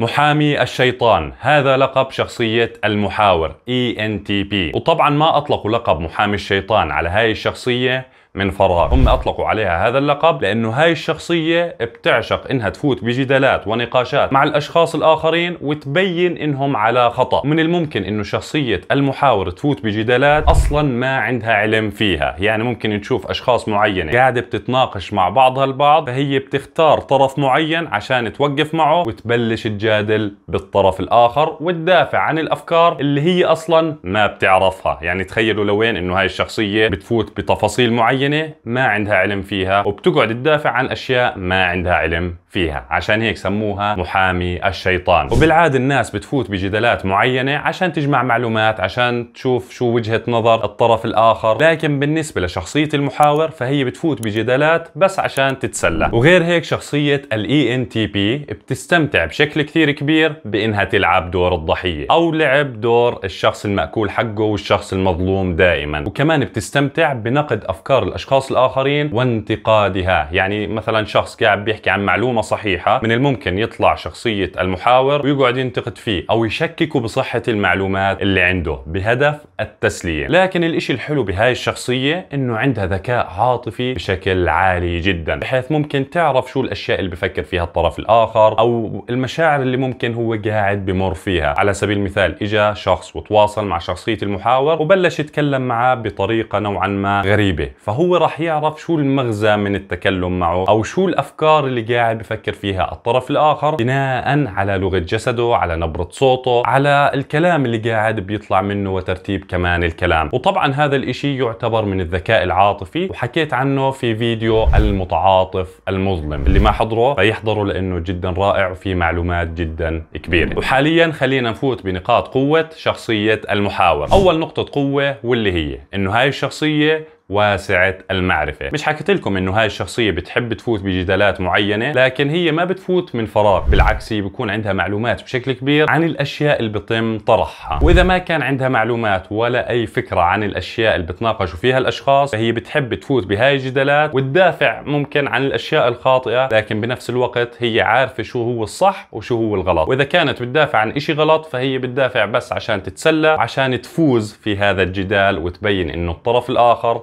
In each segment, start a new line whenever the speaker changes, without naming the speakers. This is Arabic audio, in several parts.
محامي الشيطان هذا لقب شخصية المحاور ENTP وطبعا ما أطلقوا لقب محامي الشيطان على هاي الشخصية من فراغ هم أطلقوا عليها هذا اللقب لأنه هاي الشخصية بتعشق إنها تفوت بجدالات ونقاشات مع الأشخاص الآخرين وتبين إنهم على خطأ من الممكن إنه شخصية المحاور تفوت بجدالات أصلا ما عندها علم فيها يعني ممكن تشوف أشخاص معينة قاعدة بتتناقش مع بعضها البعض فهي بتختار طرف معين عشان توقف معه وتبلش تجادل بالطرف الآخر وتدافع عن الأفكار اللي هي أصلا ما بتعرفها يعني تخيلوا لوين إنه هاي الشخصية بتفوت بتفاصيل معينة معينة ما عندها علم فيها وبتقعد تدافع عن أشياء ما عندها علم فيها عشان هيك سموها محامي الشيطان وبالعاده الناس بتفوت بجدالات معينه عشان تجمع معلومات عشان تشوف شو وجهه نظر الطرف الاخر لكن بالنسبه لشخصيه المحاور فهي بتفوت بجدالات بس عشان تتسلى وغير هيك شخصيه الاي ان تي بي بتستمتع بشكل كثير كبير بانها تلعب دور الضحيه او لعب دور الشخص الماكول حقه والشخص المظلوم دائما وكمان بتستمتع بنقد افكار الاشخاص الاخرين وانتقادها يعني مثلا شخص قاعد بيحكي عن معلومه معلومة صحيحة من الممكن يطلع شخصية المحاور ويقعد ينتقد فيه أو يشككه بصحة المعلومات اللي عنده بهدف التسلية لكن الإشي الحلو بهاي الشخصية إنه عندها ذكاء عاطفي بشكل عالي جدا بحيث ممكن تعرف شو الأشياء اللي بفكر فيها الطرف الآخر أو المشاعر اللي ممكن هو قاعد بمر فيها على سبيل المثال إجا شخص وتواصل مع شخصية المحاور وبلش يتكلم معاه بطريقة نوعا ما غريبة فهو راح يعرف شو المغزى من التكلم معه أو شو الأفكار اللي قاعد يفكر فيها الطرف الآخر بناء على لغة جسده على نبرة صوته على الكلام اللي قاعد بيطلع منه وترتيب كمان الكلام وطبعا هذا الإشي يعتبر من الذكاء العاطفي وحكيت عنه في فيديو المتعاطف المظلم اللي ما حضره فيحضره لأنه جدا رائع وفي معلومات جدا كبيرة وحاليا خلينا نفوت بنقاط قوة شخصية المحاور أول نقطة قوة واللي هي إنه هاي الشخصية واسعة المعرفة مش حكيت لكم انه هاي الشخصية بتحب تفوت بجدالات معينة لكن هي ما بتفوت من فراغ بالعكس هي بيكون عندها معلومات بشكل كبير عن الاشياء اللي بتم طرحها واذا ما كان عندها معلومات ولا اي فكرة عن الاشياء اللي بتناقشوا فيها الاشخاص فهي بتحب تفوت بهاي الجدالات وتدافع ممكن عن الاشياء الخاطئة لكن بنفس الوقت هي عارفة شو هو الصح وشو هو الغلط واذا كانت بتدافع عن اشي غلط فهي بتدافع بس عشان تتسلى عشان تفوز في هذا الجدال وتبين انه الطرف الاخر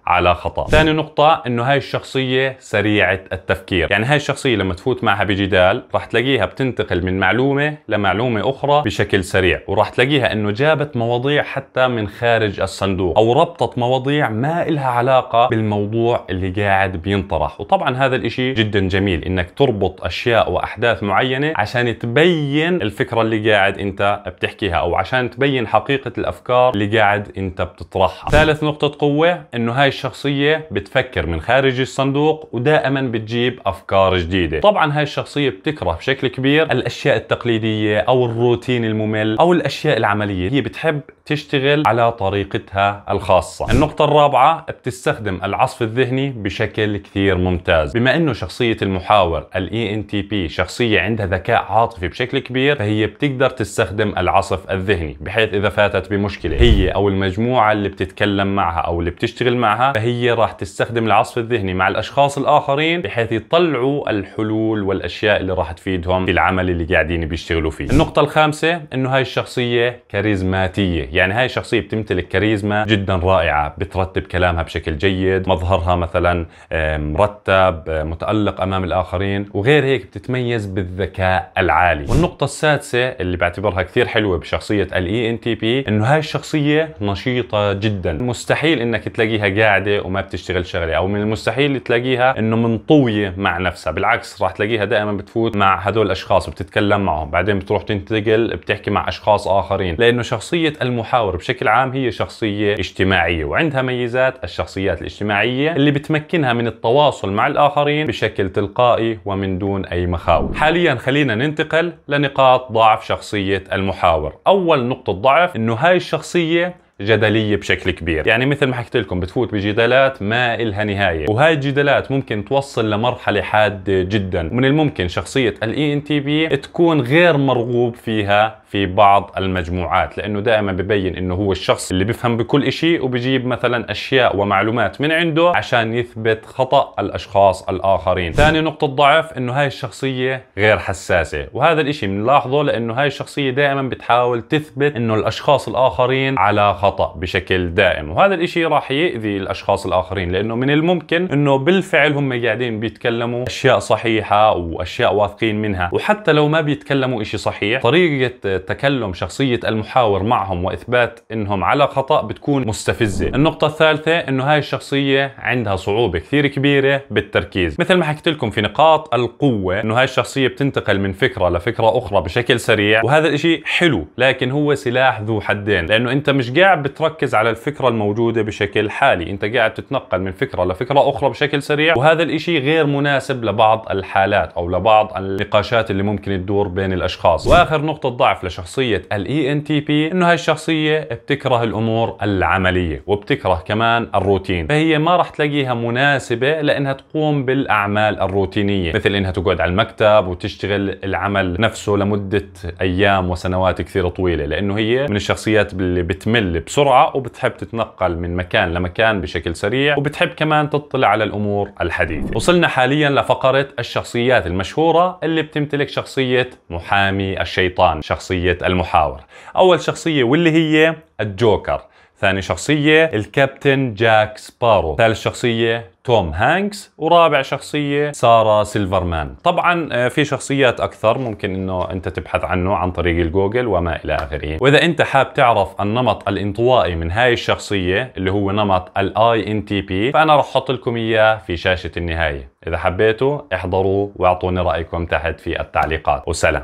على خطأ ثاني نقطة انه هاي الشخصية سريعة التفكير يعني هاي الشخصية لما تفوت معها بجدال راح تلاقيها بتنتقل من معلومة لمعلومة اخرى بشكل سريع وراح تلاقيها انه جابت مواضيع حتى من خارج الصندوق او ربطت مواضيع ما إلها علاقة بالموضوع اللي قاعد بينطرح وطبعا هذا الاشي جدا جميل انك تربط اشياء واحداث معينة عشان تبين الفكرة اللي قاعد انت بتحكيها او عشان تبين حقيقة الافكار اللي قاعد انت بتطرحها ثالث نقطة قوة انه هاي الشخصية بتفكر من خارج الصندوق ودائما بتجيب أفكار جديدة طبعا هاي الشخصية بتكره بشكل كبير الأشياء التقليدية أو الروتين الممل أو الأشياء العملية هي بتحب تشتغل على طريقتها الخاصة النقطة الرابعة بتستخدم العصف الذهني بشكل كثير ممتاز بما انه شخصية المحاور ال ENTP شخصية عندها ذكاء عاطفي بشكل كبير فهي بتقدر تستخدم العصف الذهني بحيث اذا فاتت بمشكلة هي او المجموعة اللي بتتكلم معها او اللي بتشتغل معها فهي راح تستخدم العصف الذهني مع الاشخاص الاخرين بحيث يطلعوا الحلول والاشياء اللي راح تفيدهم في العمل اللي قاعدين بيشتغلوا فيه النقطة الخامسة انه هاي الشخصية كاريزماتية يعني يعني هاي الشخصية بتمتلك كاريزما جدا رائعة بترتب كلامها بشكل جيد مظهرها مثلا مرتب متألق أمام الآخرين وغير هيك بتتميز بالذكاء العالي والنقطة السادسة اللي بعتبرها كثير حلوة بشخصية الـ ENTP بي انه هاي الشخصية نشيطة جدا مستحيل انك تلاقيها قاعدة وما بتشتغل شغلة او من المستحيل تلاقيها انه منطوية مع نفسها بالعكس راح تلاقيها دائما بتفوت مع هدول الاشخاص وبتتكلم معهم بعدين بتروح تنتقل بتحكي مع اشخاص اخرين لانه شخصية الم المحاور بشكل عام هي شخصية اجتماعية وعندها ميزات الشخصيات الاجتماعية اللي بتمكنها من التواصل مع الآخرين بشكل تلقائي ومن دون أي مخاوف حاليا خلينا ننتقل لنقاط ضعف شخصية المحاور أول نقطة ضعف أنه هاي الشخصية جدليه بشكل كبير يعني مثل ما حكيت لكم بتفوت بجدالات ما إلها نهايه وهاي الجدالات ممكن توصل لمرحله حاده جدا ومن الممكن شخصيه الاي ان تي بي تكون غير مرغوب فيها في بعض المجموعات لانه دائما ببين انه هو الشخص اللي بفهم بكل شيء وبجيب مثلا اشياء ومعلومات من عنده عشان يثبت خطا الاشخاص الاخرين ثاني نقطه ضعف انه هاي الشخصيه غير حساسه وهذا الاشي بنلاحظه لانه هاي الشخصيه دائما بتحاول تثبت انه الاشخاص الاخرين على خطا بشكل دائم وهذا الاشي راح يؤذي الاشخاص الاخرين لانه من الممكن انه بالفعل هم قاعدين بيتكلموا اشياء صحيحه واشياء واثقين منها وحتى لو ما بيتكلموا اشي صحيح طريقه تكلم شخصية المحاور معهم وإثبات إنهم على خطأ بتكون مستفزة النقطة الثالثة إنه هاي الشخصية عندها صعوبة كثير كبيرة بالتركيز مثل ما حكيت لكم في نقاط القوة إنه هاي الشخصية بتنتقل من فكرة لفكرة أخرى بشكل سريع وهذا الإشي حلو لكن هو سلاح ذو حدين لأنه أنت مش قاعد بتركز على الفكرة الموجودة بشكل حالي أنت قاعد تتنقل من فكرة لفكرة أخرى بشكل سريع وهذا الإشي غير مناسب لبعض الحالات أو لبعض النقاشات اللي ممكن تدور بين الأشخاص وآخر نقطة ضعف لشخصية الـ ENTP انه هاي الشخصية بتكره الامور العملية وبتكره كمان الروتين فهي ما راح تلاقيها مناسبة لانها تقوم بالاعمال الروتينية مثل انها تقعد على المكتب وتشتغل العمل نفسه لمدة ايام وسنوات كثير طويلة لانه هي من الشخصيات اللي بتمل بسرعة وبتحب تتنقل من مكان لمكان بشكل سريع وبتحب كمان تطلع على الامور الحديثة وصلنا حاليا لفقرة الشخصيات المشهورة اللي بتمتلك شخصية محامي الشيطان شخصية شخصية المحاور أول شخصية واللي هي الجوكر ثاني شخصية الكابتن جاك سبارو ثالث شخصية توم هانكس ورابع شخصية سارة سيلفرمان طبعا آه، في شخصيات أكثر ممكن أنه أنت تبحث عنه عن طريق الجوجل وما إلى آخره وإذا أنت حاب تعرف النمط الانطوائي من هاي الشخصية اللي هو نمط الاي ان تي بي فأنا رح أحط لكم إياه في شاشة النهاية إذا حبيتوا احضروا واعطوني رأيكم تحت في التعليقات وسلام